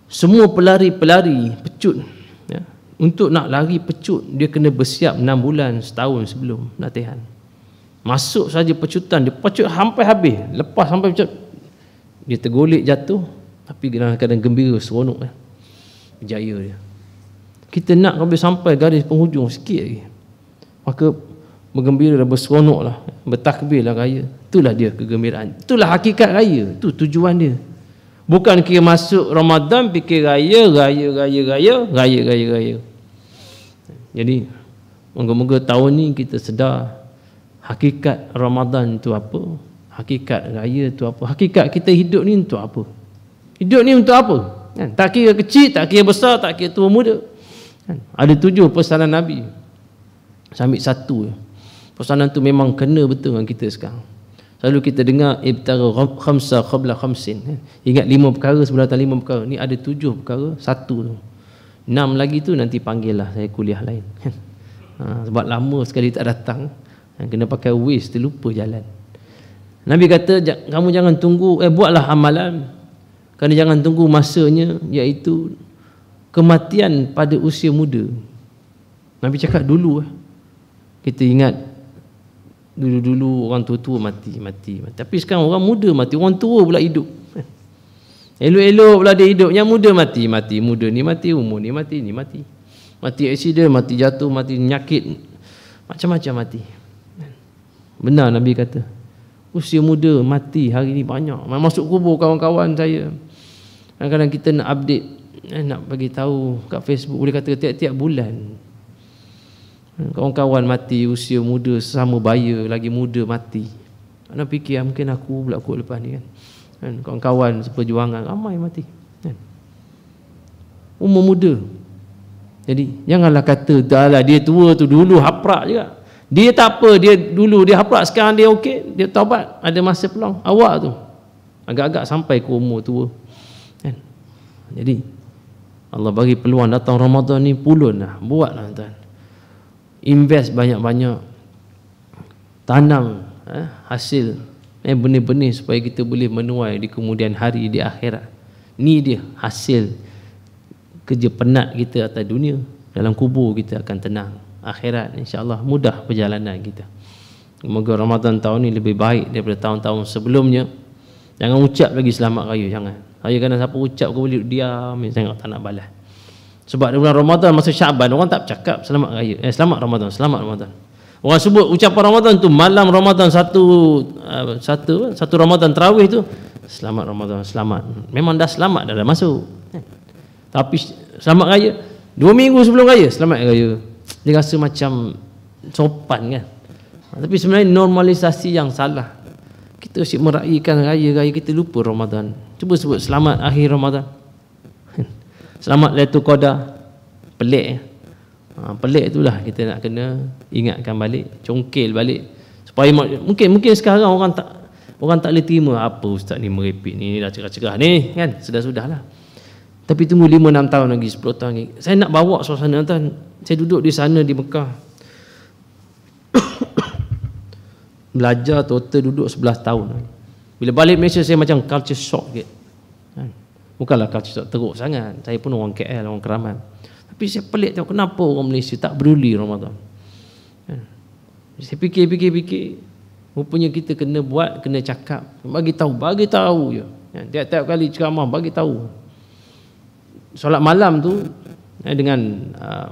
Speaker 1: Semua pelari-pelari pecut. Ya. Untuk nak lari pecut, dia kena bersiap 6 bulan setahun sebelum latihan. Masuk saja pecutan, dia pecut sampai habis. Lepas sampai pecut, dia tergolik jatuh, tapi dalam keadaan gembira, seronok eh. Berjaya dia. Kita nak lebih sampai garis penghujung sikit lagi. Maka bergembira dan berseronok lah. Bertakbir lah raya. Itulah dia kegembiraan. Itulah hakikat raya. Itu tujuan dia. Bukan kira masuk Ramadan fikir raya, raya, raya, raya, raya, raya, raya. Jadi, moga-moga tahun ni kita sedar hakikat Ramadan itu apa, hakikat raya itu apa, hakikat kita hidup ni itu apa. Hidup ni untuk apa? Kan? Tak kira kecil, tak kira besar, tak kira tua muda. Kan? Ada tujuh pesanan Nabi. Saya ambil satu. Pesanan tu memang kena betul dengan kita sekarang. Selalu kita dengar ibtara khamsa qabla khamsin. Kan? Ingat lima perkara sebelum datang lima perkara. Ni ada tujuh perkara, satu tu. Enam lagi tu nanti panggil lah saya kuliah lain. Kan? Ha, sebab lama sekali tak datang. Kan? Kena pakai waste, terlupa jalan. Nabi kata, kamu jangan tunggu, eh buatlah amalan kerana jangan tunggu masanya iaitu kematian pada usia muda. Nabi cakap dulu eh. Kita ingat dulu-dulu orang tua-tua mati, mati, mati. Tapi sekarang orang muda mati, orang tua pula hidup. Elok-elok pula dia hidupnya muda mati, mati muda ni mati, umur ni mati, ni mati. Mati aksiden, mati jatuh, mati penyakit, Macam-macam mati. Benar Nabi kata. Usia muda mati hari ini banyak. Masuk kubur kawan-kawan saya. Kadang-kadang kita nak update, eh, nak bagi tahu kat Facebook boleh kata tiap-tiap bulan. Hmm, kawan-kawan mati usia muda sama baya lagi muda mati. Ana fikir ah, mungkin aku pula kot lepas ni kan. Kan kawan-kawan seperjuangan ramai mati. Kan? Umur muda. Jadi janganlah kata dah lah dia tua tu dulu haprak juga. Dia tak apa, dia dulu dia haprak, sekarang dia okey, dia taubat, ada masa peluang. Awak tu. Agak-agak sampai ke umur tua. Kan? Jadi Allah bagi peluang datang Ramadan ni pulun lah. Buatlah tuan. Invest banyak-banyak. Tanam eh, hasil eh, benih-benih supaya kita boleh menuai di kemudian hari di akhirat. Ni dia hasil kerja penat kita atas dunia. Dalam kubur kita akan tenang akhirat insyaallah mudah perjalanan kita. Semoga Ramadan tahun ini lebih baik daripada tahun-tahun sebelumnya. Jangan ucap lagi selamat raya jangan. Saya kena siapa ucap ke boleh diam saya tak nak balas. Sebab di bulan Ramadan masa Syaban orang tak cakap selamat raya. Eh selamat Ramadan, selamat Ramadan. Orang sebut ucapan Ramadan tu malam Ramadan satu satu satu Ramadan tarawih tu selamat Ramadan, selamat. Memang dah selamat dah, dah masuk. Eh, tapi selamat raya Dua minggu sebelum raya, selamat raya dia rasa macam sopan kan ha, tapi sebenarnya normalisasi yang salah kita asyik meraihkan raya-raya kita lupa Ramadan cuba sebut selamat akhir Ramadan selamat Laitul Qadar pelik eh? ha, pelik itulah kita nak kena ingatkan balik congkil balik supaya mungkin mungkin sekarang orang tak orang tak boleh terima apa ustaz ni merepek ni, ni dah cerah-cerah ni kan sudah-sudahlah tapi tunggu 5 6 tahun lagi 10 tahun lagi saya nak bawa suasana tuan saya duduk di sana di Mekah. Belajar total duduk 11 tahun. Bila balik Malaysia saya macam culture shock gitu. Kan? Bukanlah culture shock teruk sangat. Saya pun orang KL, orang Keraman. Tapi saya pelik tahu kenapa orang Malaysia tak peduli Ramadan. Kan? Saya fikir-fikir-fikir rupanya kita kena buat, kena cakap, bagi tahu, bagi tahu je. Kan? tiap-tiap kali ceramah bagi tahu. Solat malam tu eh, dengan ah,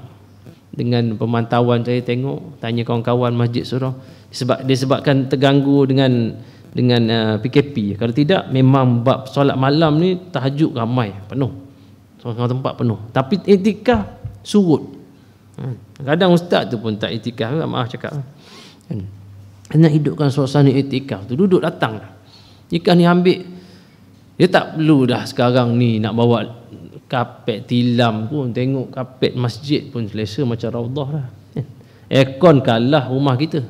Speaker 1: dengan pemantauan saya tengok tanya kawan-kawan masjid surau sebab disebabkan terganggu dengan dengan uh, PKP kalau tidak memang bab solat malam ni tahajud ramai penuh semua tempat penuh tapi itikaf surut ha, kadang ustaz tu pun tak itikaf maaf cakap kan nak hidupkan suasana itikaf tu duduk datang dah ni ambil dia tak perlu dah sekarang ni nak bawa kapet tilam pun tengok kapet masjid pun selesa macam raudah lah. Kan? aircon kalah rumah kita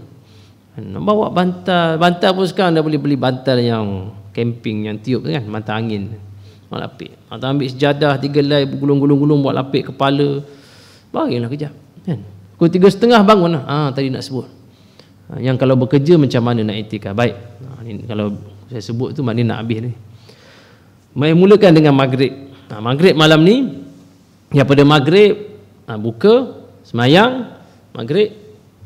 Speaker 1: kan? bawa bantal bantal pun sekarang dah boleh beli bantal yang camping yang tiup kan bantal angin nak lapik nak ambil sejadah tiga lai gulung-gulung-gulung buat lapik kepala barilah kejap kan pukul tiga setengah bangun lah ha, tadi nak sebut ah, yang kalau bekerja macam mana nak etika baik ha, ah, ini kalau saya sebut tu maknanya nak habis ni Mula mulakan dengan maghrib ha, maghrib malam ni yang pada maghrib ha, buka semayang maghrib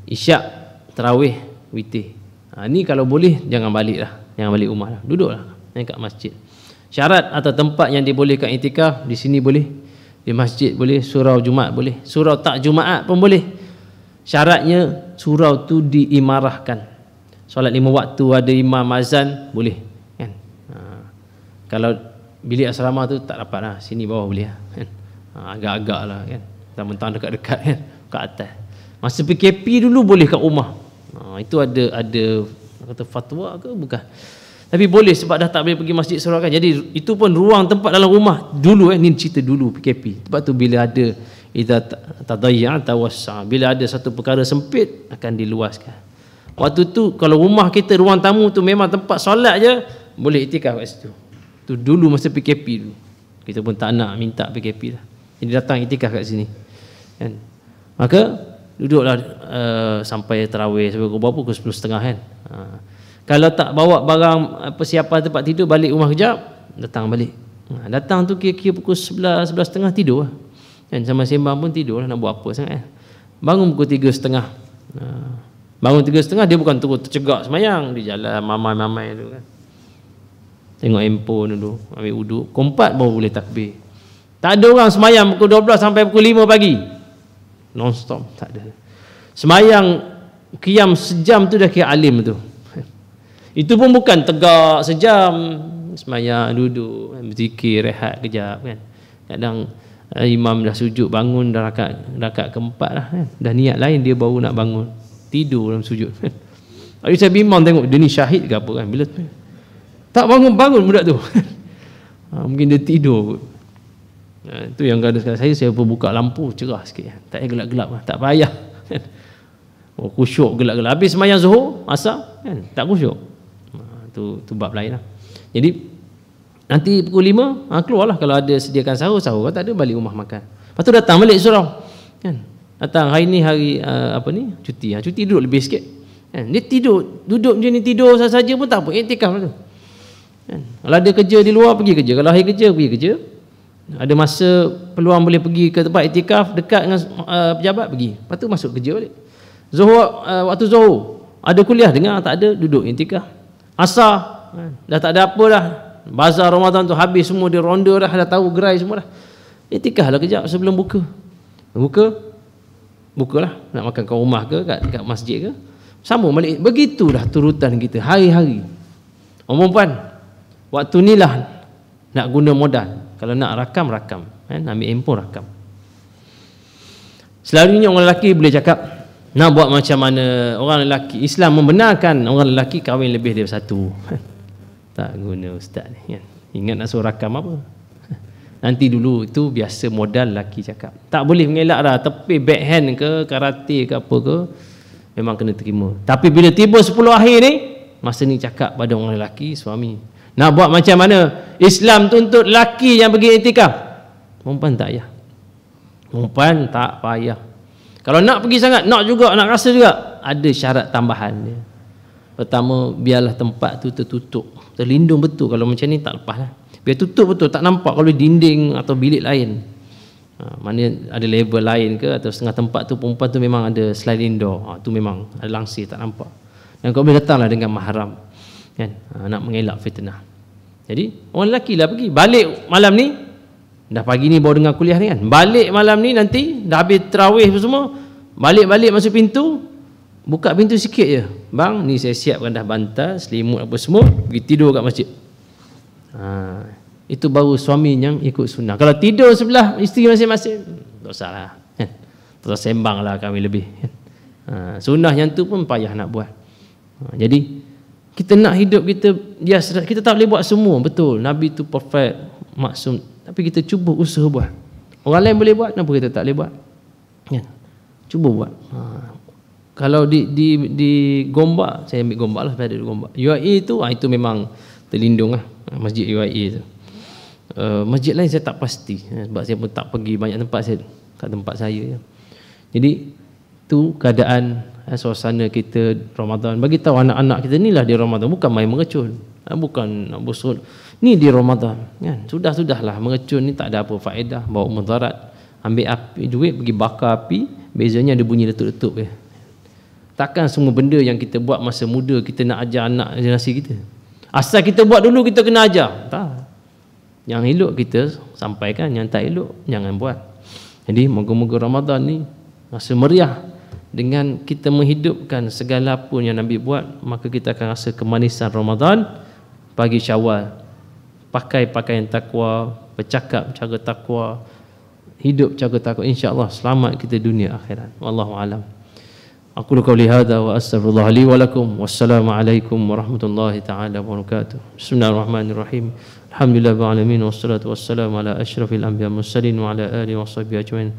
Speaker 1: isyak terawih witih ha, ni kalau boleh jangan balik lah jangan balik rumah lah duduk lah ni kat masjid syarat atau tempat yang dibolehkan itikaf di sini boleh di masjid boleh surau jumaat boleh surau tak jumaat pun boleh syaratnya surau tu diimarahkan solat lima waktu ada imam azan boleh kan ha, kalau bilik asrama tu tak dapat lah sini bawah boleh lah, kan? Ha, agak-agak lah kan mentang dekat-dekat kan kat atas masa PKP dulu boleh kat rumah ha, itu ada ada kata fatwa ke bukan tapi boleh sebab dah tak boleh pergi masjid surau kan jadi itu pun ruang tempat dalam rumah dulu eh ni cerita dulu PKP sebab tu bila ada idza tadayya tawassa bila ada satu perkara sempit akan diluaskan waktu tu kalau rumah kita ruang tamu tu memang tempat solat je boleh itikaf kat situ Tu dulu masa PKP dulu. Kita pun tak nak minta PKP lah. jadi datang itikaf kat sini. Kan? Maka duduklah uh, sampai tarawih sampai pukul berapa pukul 10.30 kan. Ha. Kalau tak bawa barang eh, persiapan tempat tidur balik rumah kejap, datang balik. Ha. datang tu kira-kira pukul 11 11.30 tidur lah. Kan sama sembang pun tidur lah nak buat apa sangat kan. Bangun pukul 3.30. Ha. Bangun 3.30 dia bukan terus tercegak semayang, dia jalan mamai-mamai tu kan. Tengok handphone dulu, ambil uduk. Kompat baru boleh takbir. Tak ada orang semayang pukul 12 sampai pukul 5 pagi. Non-stop, tak ada. Semayang, kiam sejam tu dah kira alim tu. Itu pun bukan tegak sejam. Semayang, duduk, berzikir, rehat kejap kan. Kadang eh, imam dah sujud bangun, dah rakat, rakat keempat lah. Kan? Dah niat lain dia baru nak bangun. Tidur dalam sujud. Ayu saya bimbang tengok, dia ni syahid ke apa kan. Bila tu, tak bangun-bangun budak tu. Ha, mungkin dia tidur kot. Ah, ha, itu yang kadang sekarang saya, saya pun buka lampu cerah sikit. Tak payah gelap-gelap. Ah, tak payah. Oh, kusyuk gelap-gelap. Habis semayang zuhur, masa kan? tak kusyuk. Ha, tu, tu bab lain lah. Jadi, nanti pukul lima, ha, keluarlah. Kalau ada sediakan sahur, sahur. Kalau tak ada, balik rumah makan. Lepas tu datang balik surau. Kan? Datang hari ni hari uh, apa ni cuti. Ha, cuti duduk lebih sikit. Kan? Dia tidur. Duduk macam ni tidur saja pun tak apa. Eh, tu. Kan? Kalau ada kerja di luar pergi kerja, kalau hari kerja pergi kerja. Ada masa peluang boleh pergi ke tempat itikaf dekat dengan uh, pejabat pergi. Lepas tu masuk kerja balik. Zuhur uh, waktu Zuhur ada kuliah dengan tak ada duduk itikaf. Asar kan? dah tak ada apa dah. Bazar Ramadan tu habis semua di ronda dah dah tahu gerai semua dah. Itikaf lah kejap sebelum buka. Buka bukalah nak makan kat rumah ke kat, kat masjid ke. Sama. balik. Begitulah turutan kita hari-hari. Orang perempuan, Waktu inilah nak guna modal. Kalau nak rakam, rakam. Eh, ambil handphone, rakam. Selalunya orang lelaki boleh cakap, nak buat macam mana orang lelaki. Islam membenarkan orang lelaki kahwin lebih dari satu. tak guna ustaz ni. Kan? Ingat nak suruh rakam apa? Nanti dulu itu biasa modal lelaki cakap. Tak boleh mengelak lah, Tapi backhand ke, karate ke apa ke, memang kena terima. Tapi bila tiba sepuluh akhir ni, masa ni cakap pada orang lelaki, suami, nak buat macam mana? Islam tuntut laki yang pergi itikaf. Perempuan tak payah. Perempuan tak payah. Kalau nak pergi sangat, nak juga, nak rasa juga, ada syarat tambahan dia. Pertama, biarlah tempat tu tertutup. Terlindung betul. Kalau macam ni, tak lepas Biar tutup betul. Tak nampak kalau dinding atau bilik lain. Ha, mana ada label lain ke atau setengah tempat tu perempuan tu memang ada sliding door ha, tu memang ada langsir tak nampak dan kau boleh datanglah dengan mahram kan ha, nak mengelak fitnah jadi orang lelaki lah pergi Balik malam ni Dah pagi ni baru dengar kuliah ni kan Balik malam ni nanti Dah habis terawih semua Balik-balik masuk pintu Buka pintu sikit je Bang ni saya siapkan dah bantal Selimut apa semua Pergi tidur kat masjid ha, Itu baru suami yang ikut sunnah Kalau tidur sebelah isteri masing-masing Tak salah kan? Tak sembang lah kami lebih kan? ha, Sunnah yang tu pun payah nak buat ha, Jadi Jadi kita nak hidup kita ya kita tak boleh buat semua betul nabi tu perfect maksum tapi kita cuba usaha buat orang lain boleh buat kenapa kita tak boleh buat ya. cuba buat ha. kalau di di di gombak saya ambil gombak lah pada gombak UAE tu ha, itu memang terlindung lah masjid UAE tu Uh, masjid lain saya tak pasti eh, sebab saya pun tak pergi banyak tempat saya kat tempat saya ya. jadi itu keadaan eh, suasana kita Ramadan. Bagi tahu anak-anak kita inilah di Ramadan, bukan main mengecun, eh, bukan nak busur. Ni di Ramadan, kan? Sudah-sudahlah mengecun ni tak ada apa faedah, bawa mudarat. Ambil api, duit pergi bakar api, bezanya ada bunyi letup-letup je. Ya. Takkan semua benda yang kita buat masa muda kita nak ajar anak generasi kita. Asal kita buat dulu kita kena ajar. Tak. Yang elok kita sampaikan, yang tak elok jangan buat. Jadi moga-moga Ramadan ni rasa meriah dengan kita menghidupkan segala pun yang Nabi buat maka kita akan rasa kemanisan Ramadan pagi syawal pakai pakaian takwa bercakap cara takwa hidup cara takwa insyaallah selamat kita dunia akhirat wallahu alam aku lu kauli hada wa astaghfirullah li wa lakum wassalamualaikum warahmatullahi taala wabarakatuh bismillahirrahmanirrahim alhamdulillah alamin wassalatu wassalamu ala asyrafil anbiya mursalin wa ala alihi washabbihi ajmain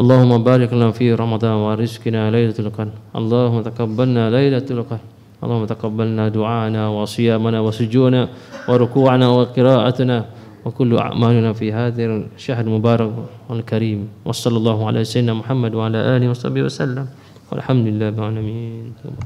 Speaker 1: اللهم بارك لنا في رمضان ورزقنا ليلة القدر اللهم تقبلنا ليلة القدر اللهم تقبلنا دعانا وصيامنا وسجونا وركوعنا وقراءتنا وكل أعمالنا في هذا الشهر المبارك والكريم وصلى الله على سيدنا محمد وعلى آله وصحبه وسلم والحمد لله رب العالمين